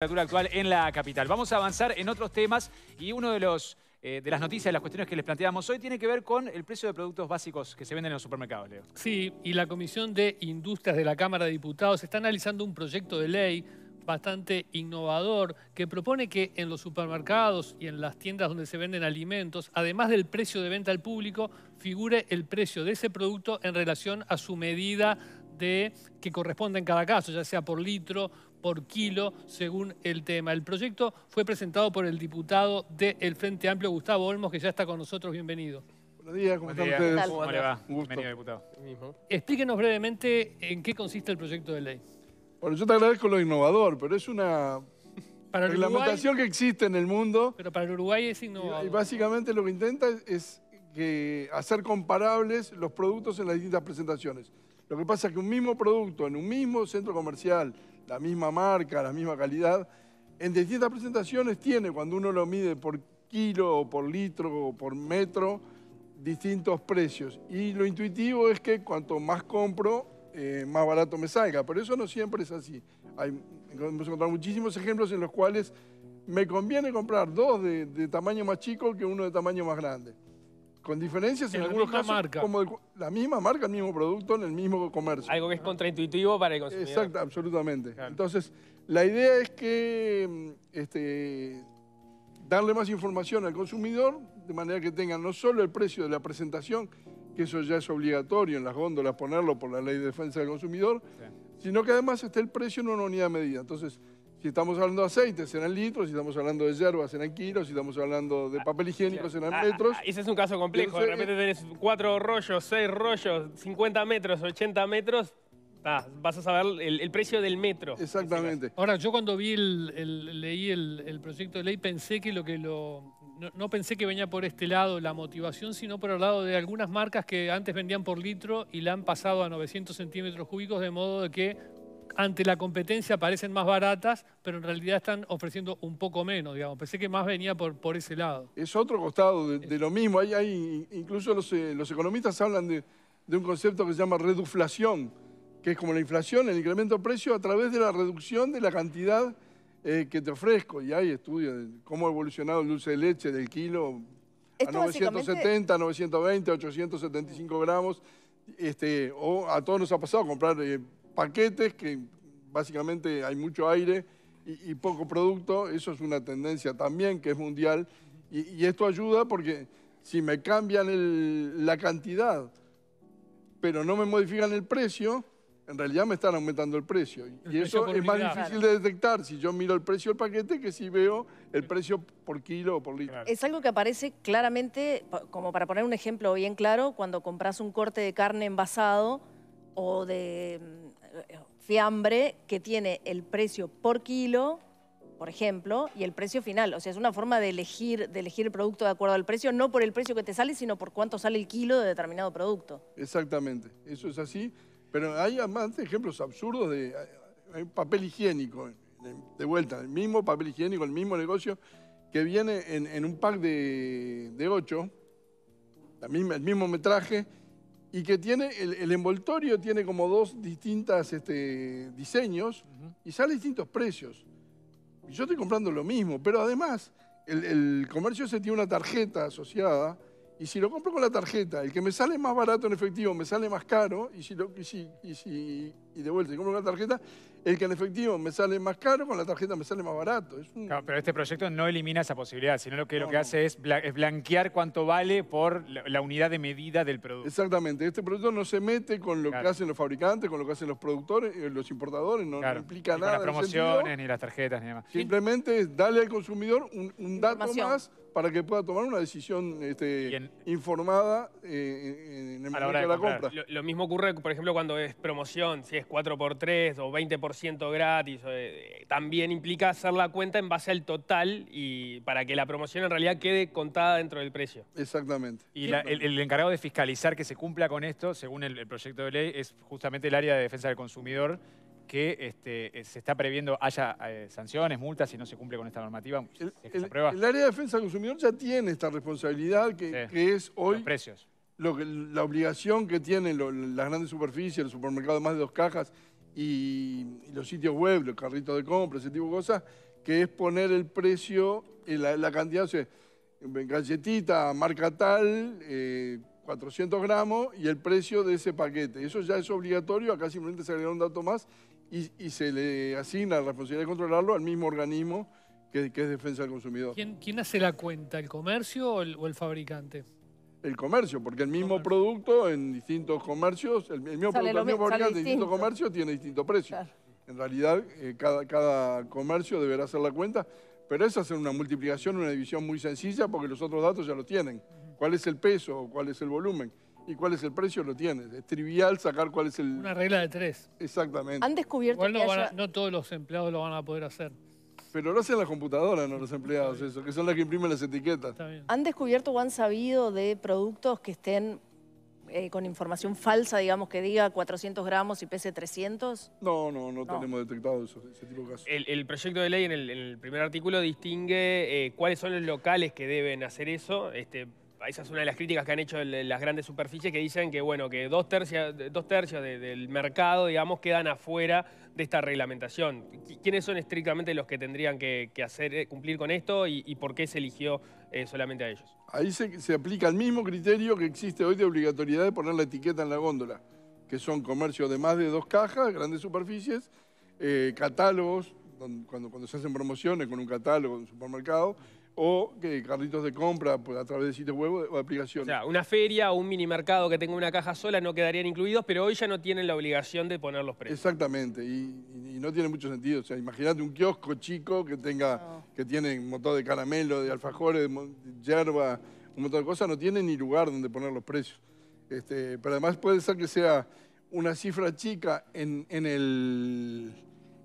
temperatura actual en la capital. Vamos a avanzar en otros temas y uno de los eh, de las noticias, las cuestiones que les planteamos hoy tiene que ver con el precio de productos básicos que se venden en los supermercados, Leo. Sí, y la Comisión de Industrias de la Cámara de Diputados está analizando un proyecto de ley bastante innovador que propone que en los supermercados y en las tiendas donde se venden alimentos, además del precio de venta al público, figure el precio de ese producto en relación a su medida de que corresponde en cada caso, ya sea por litro por kilo, según el tema. El proyecto fue presentado por el diputado del Frente Amplio, Gustavo Olmos, que ya está con nosotros. Bienvenido. Buenos días, ¿cómo están ustedes? ¿Cómo le va? Bienvenido, diputado. Explíquenos brevemente en qué consiste el proyecto de ley. Bueno, yo te agradezco lo innovador, pero es una para reglamentación que existe en el mundo. Pero para el Uruguay es innovador. Y, básicamente lo que intenta es, hacer comparables los productos en las distintas presentaciones. Lo que pasa es que un mismo producto en un mismo centro comercial, la misma marca, la misma calidad, en distintas presentaciones tiene, cuando uno lo mide por kilo o por litro o por metro, distintos precios. Y lo intuitivo es que cuanto más compro, eh, más barato me salga. Pero eso no siempre es así. Hay, hemos encontrado muchísimos ejemplos en los cuales me conviene comprar dos de tamaño más chico que uno de tamaño más grande con diferencias en, algunos casos. Como la misma marca, el mismo producto, en el mismo comercio. Algo que es contraintuitivo para el consumidor. Exacto, absolutamente. Entonces, la idea es que mm, este, darle más información al consumidor, de manera que tenga no solo el precio de la presentación, que eso ya es obligatorio en las góndolas ponerlo por la ley de defensa del consumidor, sino que además esté el precio en una unidad de medida. Entonces, si estamos hablando de aceite, serán litros, si estamos hablando de hierbas, serán kilos, si estamos hablando de papel ah, higiénico, serán ah, metros. Ah, ese es un caso complejo, de repente tenés cuatro rollos, seis rollos, 50 metros, 80 metros, vas a saber el, precio del metro. Exactamente. Ahora, yo cuando vi el, leí el, proyecto de ley pensé que lo que lo... No, pensé que venía por este lado la motivación, sino por el lado de algunas marcas que antes vendían por litro y la han pasado a 900 centímetros cúbicos, de modo de que ante la competencia parecen más baratas, pero en realidad están ofreciendo un poco menos, digamos. Pensé que más venía por, por ese lado. Es otro costado de, lo mismo. incluso eh, los, economistas hablan de, un concepto que se llama reduflación, que es como la inflación, el incremento de precio a través de la reducción de la cantidad eh, que te ofrezco. Y hay estudios de cómo ha evolucionado el dulce de leche del kilo a 970, 920, 875 gramos. Este, o a todos nos ha pasado comprar eh, paquetes que básicamente hay mucho aire y, poco producto, eso es una tendencia también que es mundial y, esto ayuda porque si me cambian la cantidad pero no me modifican el precio, en realidad me están aumentando el precio. y eso es más difícil de detectar si yo miro el precio del paquete que si veo el precio por kilo o por litro. Es algo que aparece claramente, como para poner un ejemplo bien claro, cuando compras un corte de carne envasado o de eh, eh, fiambre que tiene el precio por kilo, por ejemplo, y el precio final. O sea, es una forma de elegir, de elegir el producto de acuerdo al precio, no por el precio que te sale, sino por cuánto sale el kilo de determinado producto. Exactamente, eso es así. Pero hay además ejemplos absurdos de eh, papel higiénico, de vuelta, el mismo papel higiénico, el mismo negocio, que viene en, un pack de, ocho, el mismo metraje, y que tiene, el, envoltorio tiene como dos distintas este, diseños y sale distintos precios. yo estoy comprando lo mismo, pero además el, comercio se tiene una tarjeta asociada y si lo compro con la tarjeta, el que me sale más barato en efectivo me sale más caro y si, lo, y si, y si y de vuelta, si compro con la tarjeta, el que en efectivo me sale más caro, con la tarjeta me sale más barato. pero este proyecto no elimina esa posibilidad, sino lo que, lo que hace es, blanquear cuánto vale por la, unidad de medida del producto. Exactamente. Este producto no se mete con lo que hacen los fabricantes, con lo que hacen los productores, eh, los importadores, no, implica nada. Ni las promociones, ni las tarjetas, ni demás. Simplemente es darle al consumidor un dato más para que pueda tomar una decisión este, informada eh, en el momento de, la compra. Lo, mismo ocurre, por ejemplo, cuando es promoción, si es 4x3 o 20% gratis, eh, también implica hacer la cuenta en base al total y para que la promoción en realidad quede contada dentro del precio. Exactamente. Y el, encargado de fiscalizar que se cumpla con esto, según el proyecto de ley, es justamente el área de defensa del consumidor que este, eh, se está previendo haya eh, sanciones, multas si no se cumple con esta normativa. Pues, el, área de defensa del consumidor ya tiene esta responsabilidad que, es hoy... precios. la obligación que tienen las grandes superficies, los supermercados de más de dos cajas y, los sitios web, los carritos de compra, ese tipo de cosas, que es poner el precio, eh, la, cantidad, o sea, galletita, marca tal, 400 gramos y el precio de ese paquete. Eso ya es obligatorio, acá simplemente se agrega un dato más y, se le asigna la responsabilidad de controlarlo al mismo organismo que, es Defensa del Consumidor. ¿Quién, hace la cuenta, el comercio o el, fabricante? El comercio, porque el mismo producto en distintos comercios, el, mismo producto, en distintos comercios tiene distinto precio. En realidad, eh, cada, comercio deberá hacer la cuenta, pero es hacer una multiplicación, una división muy sencilla, porque los otros datos ya lo tienen. ¿Cuál es el peso? ¿Cuál es el volumen? ¿Y cuál es el precio? Lo tienes. Es trivial sacar cuál es el... Una regla de tres. Exactamente. Han descubierto no, todos los empleados lo van a poder hacer. Pero lo hacen las computadoras, no los empleados, eso, que son las que imprimen las etiquetas. ¿Han descubierto o han sabido de productos que estén eh, con información falsa, digamos, que diga 400 gramos y pese 300? No, no, no, tenemos detectado eso, ese tipo de casos. El, proyecto de ley en el, primer artículo distingue eh, cuáles son los locales que deben hacer eso. Este, esa es una de las críticas que han hecho las grandes superficies que dicen que, bueno, que dos, tercios, dos tercios del mercado, digamos, quedan afuera de esta reglamentación. ¿Quiénes son estrictamente los que tendrían que, hacer, eh, cumplir con esto y, por qué se eligió eh, solamente a ellos? Ahí se, aplica el mismo criterio que existe hoy de obligatoriedad de poner la etiqueta en la góndola, que son comercios de más de dos cajas, grandes superficies, eh, catálogos, cuando, cuando, se hacen promociones con un catálogo en un supermercado, o que carritos de compra a través de sitios web o aplicaciones. O sea, una feria o un minimercado que tenga una caja sola no quedarían incluidos, pero hoy ya no tienen la obligación de poner los precios. Exactamente, y, no tiene mucho sentido. O sea, imagínate un kiosco chico que tenga, que tiene un de caramelo, de alfajores, de yerba, un montón de cosas, no tiene ni lugar donde poner los precios. Este, pero además puede ser que sea una cifra chica en, el,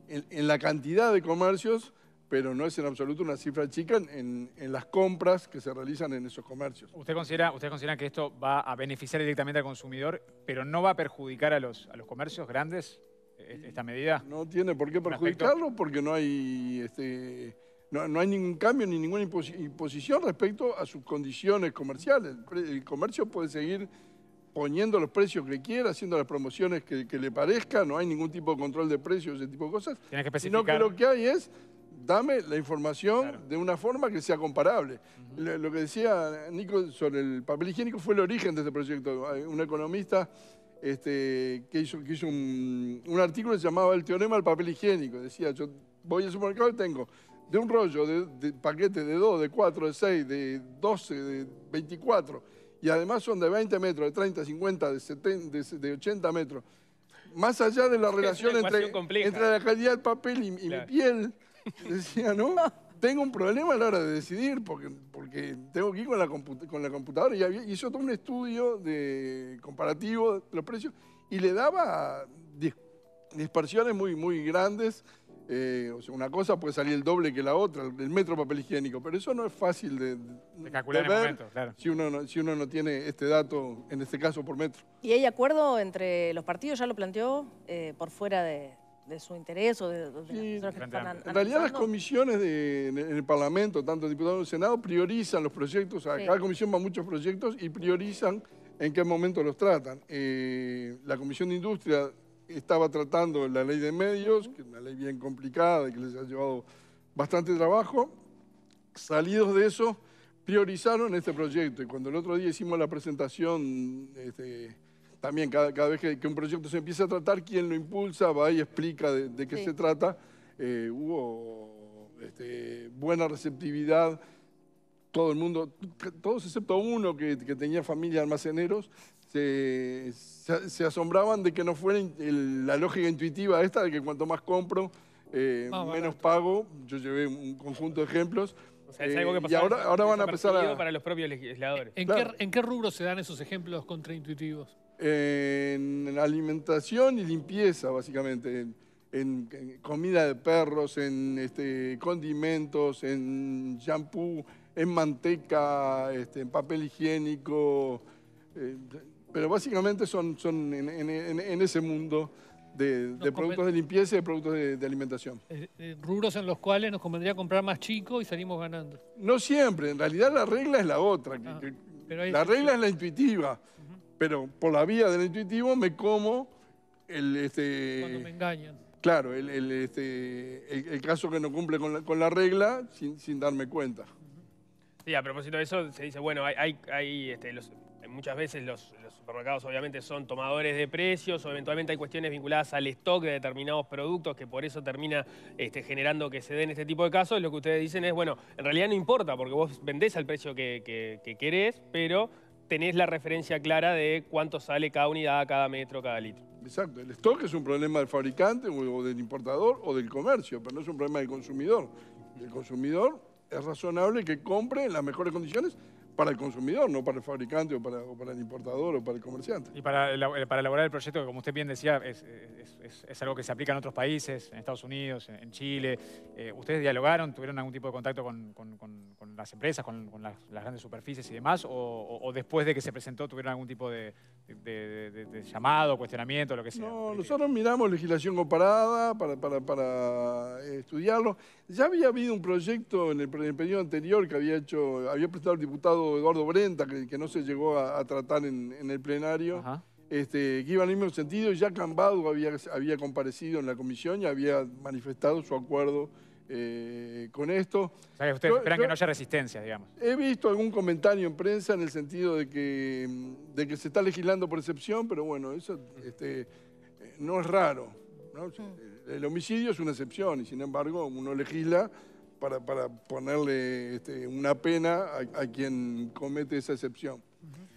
en la cantidad de comercios pero no es en absoluto una cifra chica en, las compras que se realizan en esos comercios. ¿Usted considera, que esto va a beneficiar directamente al consumidor, pero no va a perjudicar a los, comercios grandes eh, este, esta medida? No tiene por qué perjudicarlo porque este, no hay, ningún cambio ni ninguna imposición respecto a sus condiciones comerciales. El, comercio puede seguir poniendo los precios que quiera, haciendo las promociones que, le parezca, no hay ningún tipo de control de precios, ese tipo de cosas. Tiene que especificar. Sino que lo que hay es dame la información de una forma que sea comparable. Lo que decía Nico sobre el papel higiénico fue el origen de este proyecto. Un economista este, que hizo, un, artículo que se llamaba El teorema del papel higiénico. Decía, yo voy al supermercado y tengo de un rollo, de, paquete de 2, de 4, de 6, de 12, de 24, y además son de 20 metros, de 30, 50, de, 70, de, 80 metros más allá de la relación entre, la calidad del papel y, mi piel, Decía, no, tengo un problema a la hora de decidir porque, porque tengo que ir con la, computadora. Y hizo todo un estudio de comparativo de los precios y le daba dispersiones muy, muy grandes. Eh, o sea, una cosa puede salir el doble que la otra, el metro papel higiénico, pero eso no es fácil de, de calcular en momento, claro. si, uno no, si uno no tiene este dato, en este caso por metro. ¿Y hay acuerdo entre los partidos? ¿Ya lo planteó eh, por fuera de, de su interés o de, de En realidad las comisiones en el Parlamento, tanto diputados como el Senado, priorizan los proyectos, a cada comisión va muchos proyectos y priorizan en qué momento los tratan. Eh, la Comisión de Industria estaba tratando la ley de medios, que es una ley bien complicada y que les ha llevado bastante trabajo. Salidos de eso, priorizaron este proyecto y cuando el otro día hicimos la presentación... Este, también cada, vez que, un proyecto se empieza a tratar, quién lo impulsa va y explica de, qué se trata. Eh, hubo este, buena receptividad, todo el mundo, todos excepto uno que, tenía familia almaceneros, se, asombraban de que no fuera la lógica intuitiva esta de que cuanto más compro, eh, menos pago. Yo llevé un conjunto de ejemplos. O sea, es algo que eh, pasa y ahora, van a empezar a... Para los propios legisladores. ¿En, qué, ¿En qué rubro se dan esos ejemplos contraintuitivos? en alimentación y limpieza, básicamente, en, comida de perros, en este, condimentos, en shampoo, en manteca, este, en papel higiénico. Eh, pero básicamente son, son en, ese mundo de, productos de limpieza y de productos de, alimentación. Ruros eh, eh, rubros en los cuales nos convendría comprar más chico y salimos ganando. No siempre, en realidad la regla es la otra. Ah, la regla es la intuitiva pero por la vía del intuitivo me como el... Este, Cuando me engañan. Claro, este, el, caso que no cumple con la, regla sin, darme cuenta. Sí, a propósito de eso, se dice, bueno, hay, hay, este, muchas veces los, los, supermercados obviamente son tomadores de precios o eventualmente hay cuestiones vinculadas al stock de determinados productos que por eso termina generando que se den este tipo de casos. Lo que ustedes dicen es, bueno, en realidad no importa porque vos vendés al precio que, que querés, pero tenés la referencia clara de cuánto sale cada unidad, cada metro, cada litro. Exacto, el stock es un problema del fabricante o del importador o del comercio, pero no es un problema del consumidor. El consumidor es razonable que compre en las mejores condiciones para el consumidor, no para el fabricante o para, el importador o para el comerciante. Y para, elaborar el proyecto, que como usted bien decía, es, algo que se aplica en otros países, en Estados Unidos, en, Chile. Eh, ¿Ustedes dialogaron, tuvieron algún tipo de contacto con, las empresas, con, las, grandes superficies y demás? O, después de que se presentó tuvieron algún tipo de, llamado, cuestionamiento, lo que sea? No, nosotros miramos legislación comparada para, para, eh, estudiarlo. Ya había habido un proyecto en el, en el periodo anterior que había hecho, había presentado el diputado Eduardo Brenta, que, no se llegó a, tratar en, el plenario, este, que iba en el mismo sentido, ya Cambado había, había comparecido en la comisión y había manifestado su acuerdo eh, con esto. esperan que no haya resistencia, digamos. He visto algún comentario en prensa en el sentido de que, de que se está legislando por excepción, pero bueno, eso este, eh, no es raro. El homicidio es una excepción y sin embargo uno legisla para, ponerle este, una pena a, quien comete esa excepción.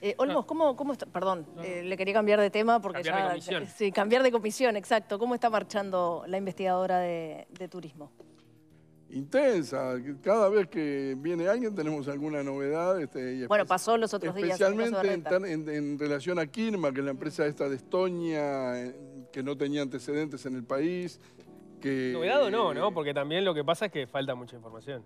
Eh, Olmos, ¿cómo, está? Perdón, eh, le quería cambiar de tema porque cambiar ya, de comisión. Sí, cambiar de comisión, exacto. ¿Cómo está marchando la investigadora de, turismo? intensa. Cada vez que viene alguien tenemos alguna novedad. Este, bueno, pasó los otros días. Especialmente en, en, relación a Kirma, que es la empresa esta de Estonia, eh, que no tenía antecedentes en el país, Novedad o no, ¿no? Porque también lo que pasa es que falta mucha información.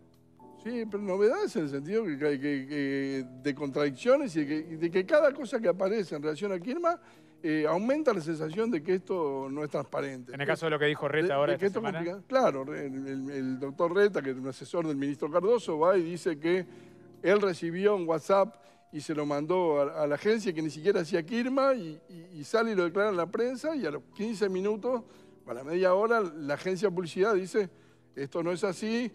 Sí, pero es en el sentido que, de contradicciones y de, que, cada cosa que aparece en relación a Kirma eh, aumenta la sensación de que esto no es transparente. En el caso de lo que dijo Reta ahora. esta Claro, el, doctor Reta, que es un asesor del ministro Cardoso, va y dice que él recibió un WhatsApp y se lo mandó a, la agencia que ni siquiera hacía Kirma y, y sale y lo declara en la prensa y a los 15 minutos a la media hora la agencia de publicidad dice, esto no es así,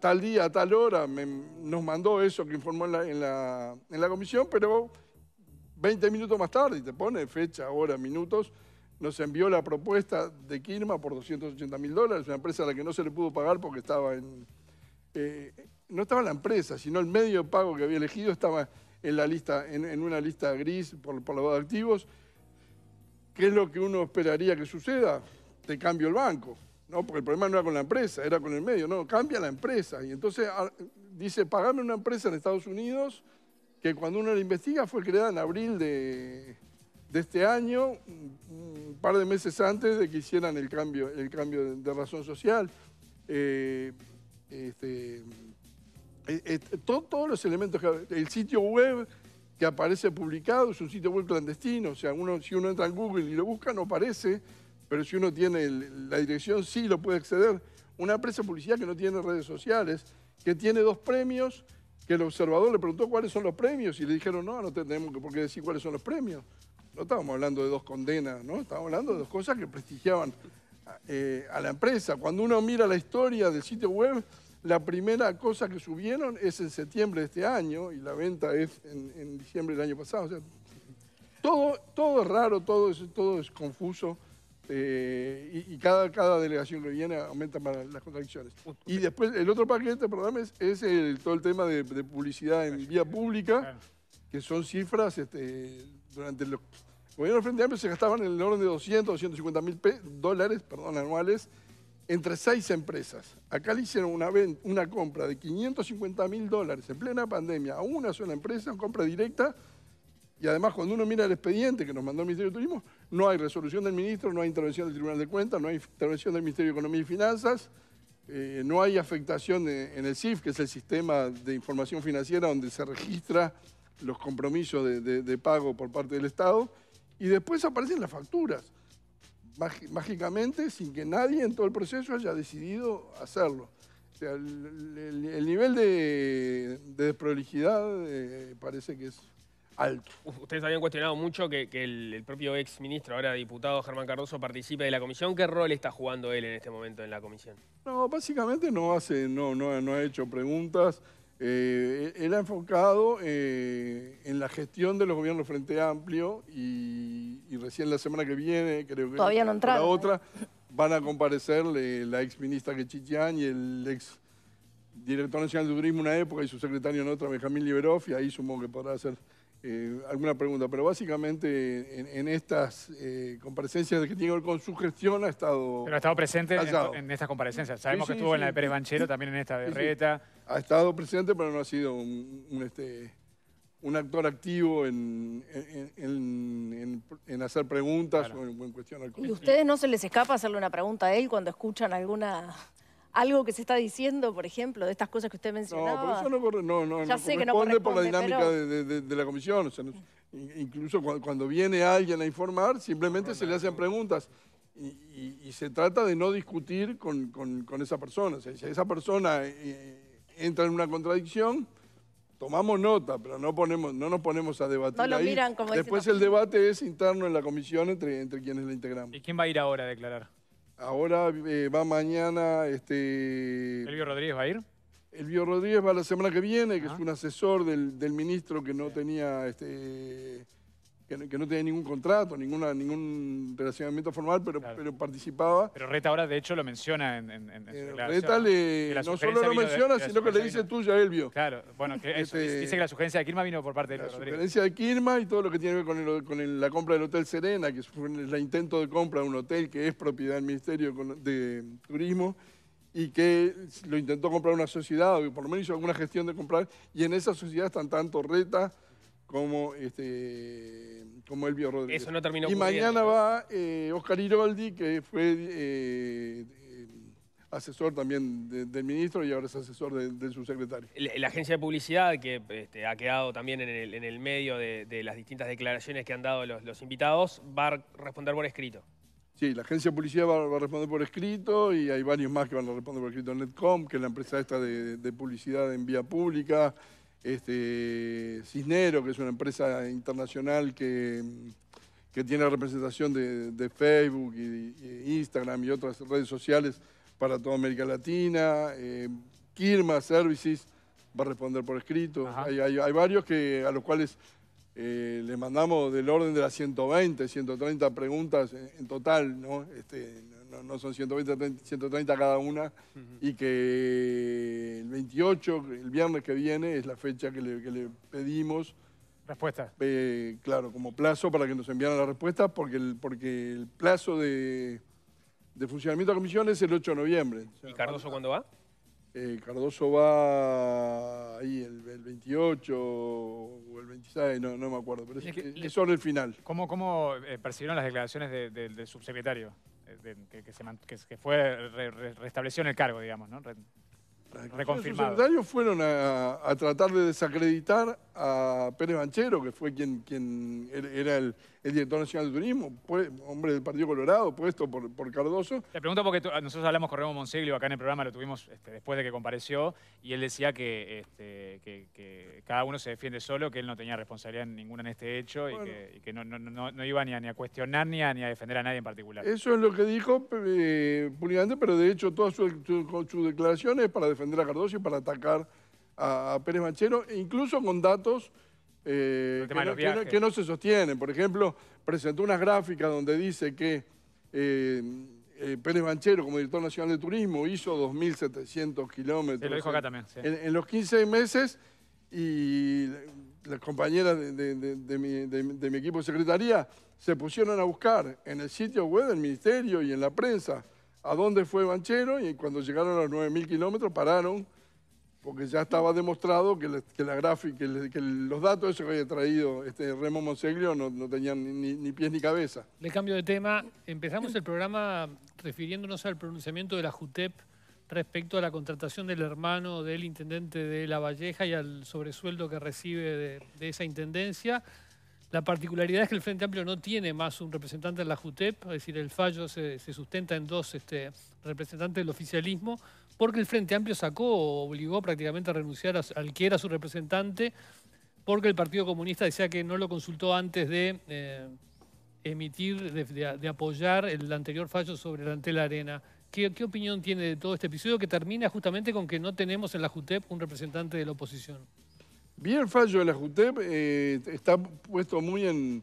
tal día, a tal hora, nos mandó eso que informó en la, en, la, comisión, pero 20 minutos más tarde, y te pone fecha, hora, minutos, nos envió la propuesta de Kirma por 280 mil dólares, una empresa a la que no se le pudo pagar porque estaba en... Eh, no estaba la empresa, sino el medio de pago que había elegido estaba en, la lista, en, una lista gris por, por lavado activos. ¿Qué es lo que uno esperaría que suceda? te cambio el banco. No, porque el problema no era con la empresa, era con el medio. No, cambia la empresa. Y entonces ah, dice, pagame una empresa en Estados Unidos que cuando uno la investiga fue creada en abril de, este año, un par de meses antes de que hicieran el cambio, el cambio de, razón social. Eh, este, eh, eh, todos los elementos, que, el sitio web que aparece publicado es un sitio web clandestino, o sea, uno, si uno entra en Google y lo busca no aparece, pero si uno tiene la dirección, sí lo puede acceder. Una empresa publicidad que no tiene redes sociales, que tiene dos premios, que el observador le preguntó cuáles son los premios y le dijeron, no, no tenemos por qué decir cuáles son los premios. No estábamos hablando de dos condenas, ¿no? Estábamos hablando de dos cosas que prestigiaban eh, a la empresa. Cuando uno mira la historia del sitio web, la primera cosa que subieron es en septiembre de este año y la venta es en, diciembre del año pasado. sea, todo, todo es raro, todo es, todo es confuso. Eh, y, cada, cada delegación que viene aumenta para las contradicciones. Y después, el otro paquete, perdón, es, es todo el tema de, publicidad en vía pública, que son cifras este, durante los gobiernos Frente Amplio se gastaban en el orden de 200, 250 mil dólares perdón, anuales entre seis empresas. Acá le hicieron una, una compra de 550 mil dólares en plena pandemia a una sola empresa, compra directa, y además, cuando uno mira el expediente que nos mandó el Ministerio de Turismo, no hay resolución del ministro, no hay intervención del Tribunal de Cuentas, no hay intervención del Ministerio de Economía y Finanzas, eh, no hay afectación en el CIF, que es el sistema de información financiera donde se registra los compromisos de, pago por parte del Estado, y después aparecen las facturas, mágicamente, sin que nadie en todo el proceso haya decidido hacerlo. O sea, el, nivel de, desprolijidad eh, parece que es Ustedes habían cuestionado mucho que, el, propio ex ministro, ahora diputado Germán Cardoso, participe de la comisión. ¿Qué rol está jugando él en este momento en la comisión? No, básicamente no, hace, no, no, ha hecho preguntas. Eh, él ha enfocado eh, en la gestión de los gobiernos Frente Amplio y, recién la semana que viene, creo que la ¿eh? otra, van a comparecer la ex ministra Quechichán y el ex director nacional de turismo en una época y su secretario en otra, Benjamín Liberoff, y ahí supongo que podrá hacer eh, alguna pregunta, pero básicamente en, estas eh, comparecencias que tiene que ver con su gestión ha estado... Pero ha estado presente en, estas comparecencias. Sabemos que estuvo en la de Pérez Banchero, también en esta de Reta. Ha estado presente, pero no ha sido un, este, actor activo en, hacer preguntas o en, cuestionar cosas. ¿Y ustedes no se les escapa hacerle una pregunta a él cuando escuchan alguna algo que se está diciendo, por ejemplo, de estas cosas que usted mencionaba. No, eso no, corre, no, no, corresponde por la dinámica de, la comisión. incluso cuando, viene alguien a informar, simplemente se le hacen preguntas. Y, se trata de no discutir con, esa persona. si esa persona eh, eh, entra en una contradicción, tomamos nota, pero no, ponemos, no nos ponemos a debatir. Después el debate es interno en la comisión entre, entre quienes la integramos. ¿Y quién va a ir ahora a declarar? Ahora eh, va mañana... Este, ¿Elvio Rodríguez va a ir? Elvio Rodríguez va la semana que viene, que ah. es un asesor del, del ministro que no tenía... Este, que, no tenía ningún contrato, ninguna, ningún relacionamiento formal, pero, pero participaba. Pero Reta ahora, de hecho, lo menciona en, en, eh, Reta no solo lo menciona, sino que le dice tuya, tú, Claro, bueno, este dice que la sugerencia de Kirma vino por parte de La sugerencia de Kirma y todo lo que tiene que ver con, la compra del Hotel Serena, que fue el intento de compra de un hotel que es propiedad del Ministerio de Turismo y que lo intentó comprar una sociedad, o por lo menos hizo alguna gestión de comprar, y en esa sociedad están tanto Reta como, este, como Elvio Rodríguez. Eso no terminó Y mañana va eh, Oscar Iroldi, que fue eh, eh, asesor también del ministro y ahora es asesor de, subsecretario. su secretario. La, agencia de publicidad que este, ha quedado también en el, medio de, las distintas declaraciones que han dado los, invitados va a responder por escrito. Sí, la agencia de publicidad va, a responder por escrito y hay varios más que van a responder por escrito. Netcom, que es la empresa esta de, publicidad en vía pública, este, Cisnero, que es una empresa internacional que, tiene representación de, Facebook y, Instagram y otras redes sociales para toda América Latina. Eh, Kirma Services va a responder por escrito. Hay, varios que, a los cuales eh, le mandamos del orden de las 120, 130 preguntas en, total, ¿no? Este, son 120, 130 cada una, y que 28, el viernes que viene, es la fecha que le, pedimos. Respuesta. Eh, claro, como plazo para que nos enviaran la respuesta, porque el, porque el plazo de, funcionamiento de la comisión es el 8 de noviembre. ¿Y Cardoso cuándo va? Eh, Cardoso va ahí el, 28 o el 26, no, me acuerdo, pero es, el final. ¿Cómo, cómo eh, percibieron las declaraciones del subsecretario? que, fue, restableció en el cargo, digamos, ¿no? Los secretarios fueron a, tratar de desacreditar a Pérez Manchero, que fue quien, quien era el, el director nacional de turismo, pues, hombre del Partido Colorado, puesto por, por Cardoso. Le pregunto porque nosotros hablamos con Remo Monseglio acá en el programa, lo tuvimos este, después de que compareció, y él decía este, que, cada uno se defiende solo, que él no tenía responsabilidad ninguna en este hecho y que, no, iba ni a, cuestionar ni a, defender a nadie en particular. Eso es lo que dijo eh, públicamente, pero de hecho todas sus declaraciones para defender a Cardoso y para atacar a, Pérez Manchero, e incluso con datos eh, que, no, se sostienen. Por ejemplo, presentó unas gráficas donde dice que eh, eh, Pérez Banchero, como director nacional de turismo, hizo 2.700 kilómetros. lo dijo acá también. En, los 15 meses, y las compañeras de, mi, de, mi, equipo de secretaría se pusieron a buscar en el sitio web del ministerio y en la prensa a dónde fue Banchero, y cuando llegaron a los 9.000 kilómetros pararon porque ya estaba demostrado que, los datos que había traído este Remo Monseglio no, tenían ni, pies ni cabeza. Le cambio de tema. Empezamos el programa refiriéndonos al pronunciamiento de la JUTEP respecto a la contratación del hermano del intendente de La Valleja y al sobresueldo que recibe de, esa intendencia. La particularidad es que el Frente Amplio no tiene más un representante de la JUTEP, es decir, el fallo se, sustenta en dos este, representantes del oficialismo, porque el Frente Amplio sacó, o obligó prácticamente a renunciar a, al que era su representante, porque el Partido Comunista decía que no lo consultó antes de eh, emitir, de, apoyar el anterior fallo sobre la Antela Arena. ¿Qué, opinión tiene de todo este episodio que termina justamente con que no tenemos en la JUTEP un representante de la oposición? Bien el fallo de la JUTEP, eh, está puesto muy en,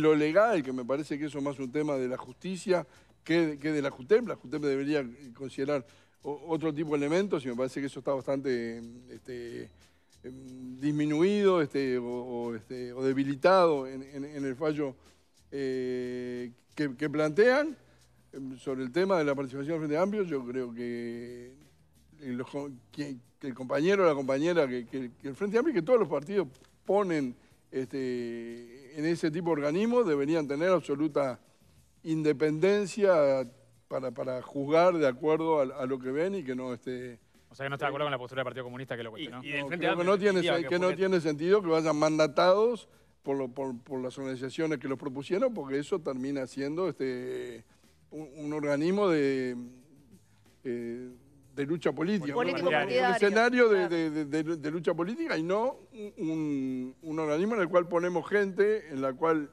lo legal, que me parece que eso es más un tema de la justicia que, que de la JUTEP. La JUTEP debería considerar otro tipo de elementos y me parece que eso está bastante este, em, disminuido este, este, o, debilitado en, el fallo eh, que, plantean. Em, sobre el tema de la participación del Frente Amplio, yo creo que, el compañero o la compañera, que, el Frente Amplio, que todos los partidos ponen este, en ese tipo de organismos, deberían tener absoluta independencia para, para juzgar de acuerdo a, lo que ven y que no esté... O sea, que no está de acuerdo eh, con la postura del Partido Comunista que lo cuestionó. Y, y no, creo que no tiene, que, no tiene sentido que vayan mandatados por, por, por, las organizaciones que los propusieron, porque eso termina siendo este, un, organismo de, eh, de lucha política. un escenario de, de, de, lucha política y no un, un organismo en el cual ponemos gente, en la cual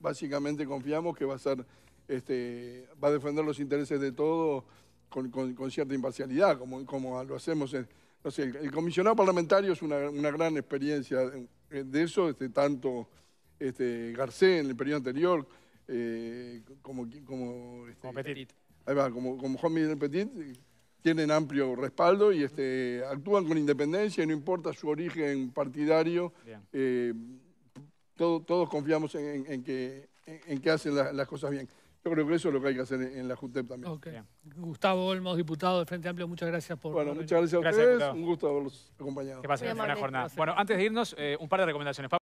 básicamente confiamos que va a ser... Este, va a defender los intereses de todos con, cierta imparcialidad, como, lo hacemos. En, el, comisionado parlamentario es una, gran experiencia de, eso, este, tanto este, Garcés en el periodo anterior, eh, como, este, como, como, Juan Miguel Petit, tienen amplio respaldo y actúan con independencia y no importa su origen partidario. Eh, todos confiamos en, que, hacen las cosas bien. Yo creo que eso es lo que hay que hacer en, la JUTEP también. Okay. Gustavo Olmos, diputado del Frente Amplio, muchas gracias por... Bueno, muchas gracias a ustedes, un gusto haberlos acompañado. Que pasen buena jornada. Bueno, antes de irnos, eh, un par de recomendaciones.